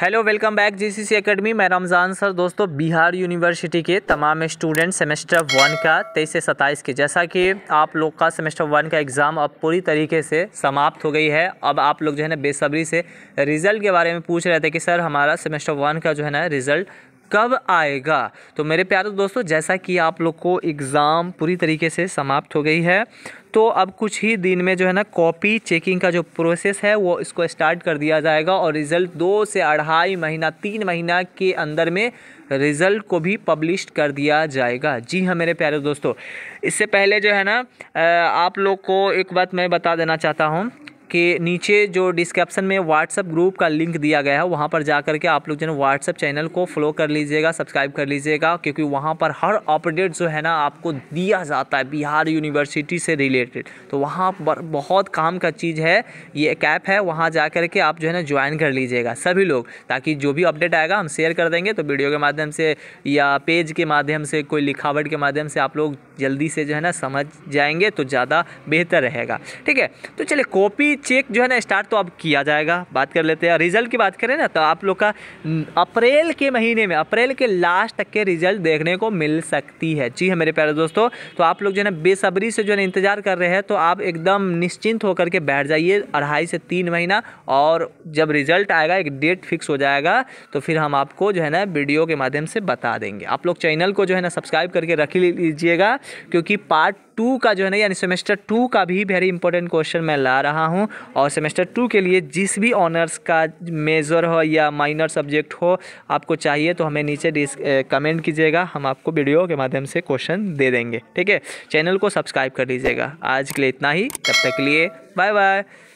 hello welcome back GCC academy मैं Ramzan sir दोस्तों Bihar university के तमाम स्टूडेंट सेमेस्टर वन का तेईस से सत्ताईस के जैसा कि आप लोग का सेमेस्टर वन का एग्ज़ाम अब पूरी तरीके से समाप्त हो गई है अब आप लोग जो है ना बेसब्री से रिज़ल्ट के बारे में पूछ रहे थे कि सर हमारा सेमेस्टर वन का जो है ना रिज़ल्ट कब आएगा तो मेरे प्यारे दोस्तों जैसा कि आप लोग को एग्ज़ाम पूरी तरीके से समाप्त हो गई है तो अब कुछ ही दिन में जो है ना कॉपी चेकिंग का जो प्रोसेस है वो इसको स्टार्ट कर दिया जाएगा और रिज़ल्ट दो से अढ़ाई महीना तीन महीना के अंदर में रिज़ल्ट को भी पब्लिश कर दिया जाएगा जी हाँ मेरे प्यारे दोस्तों इससे पहले जो है ना आप लोग को एक बात मैं बता देना चाहता हूँ के नीचे जो डिस्क्रिप्सन में व्हाट्सअप ग्रुप का लिंक दिया गया है वहाँ पर जा करके आप लोग जो है व्हाट्सअप चैनल को फॉलो कर लीजिएगा सब्सक्राइब कर लीजिएगा क्योंकि वहाँ पर हर अपडेट जो है ना आपको दिया जाता है बिहार यूनिवर्सिटी से रिलेटेड तो वहाँ पर बहुत काम का चीज़ है ये एक ऐप है वहाँ जा कर के आप जो है ना ज्वाइन कर लीजिएगा सभी लोग ताकि जो भी अपडेट आएगा हम शेयर कर देंगे तो वीडियो के माध्यम से या पेज के माध्यम से कोई लिखावट के माध्यम से आप लोग जल्दी से जो है ना समझ जाएंगे तो ज़्यादा बेहतर रहेगा ठीक है तो चलिए कॉपी चेक जो है ना स्टार्ट तो अब किया जाएगा बात कर लेते हैं रिजल्ट की बात करें ना तो आप लोग का अप्रैल के महीने में अप्रैल के लास्ट तक के रिजल्ट देखने को मिल सकती है जी है हाँ मेरे प्यारे दोस्तों तो आप लोग जो है ना बेसब्री से जो है इंतजार कर रहे हैं तो आप एकदम निश्चिंत होकर के बैठ जाइए अढ़ाई से तीन महीना और जब रिजल्ट आएगा एक डेट फिक्स हो जाएगा तो फिर हम आपको जो है ना वीडियो के माध्यम से बता देंगे आप लोग चैनल को जो है ना सब्सक्राइब करके रख लीजिएगा क्योंकि पार्ट टू का जो है ना यानी सेमेस्टर टू का भी वेरी इंपॉर्टेंट क्वेश्चन मैं ला रहा हूँ और सेमेस्टर टू के लिए जिस भी ऑनर्स का मेजर हो या माइनर सब्जेक्ट हो आपको चाहिए तो हमें नीचे कमेंट कीजिएगा हम आपको वीडियो के माध्यम से क्वेश्चन दे देंगे ठीक है चैनल को सब्सक्राइब कर लीजिएगा आज के लिए इतना ही तब तक के लिए बाय बाय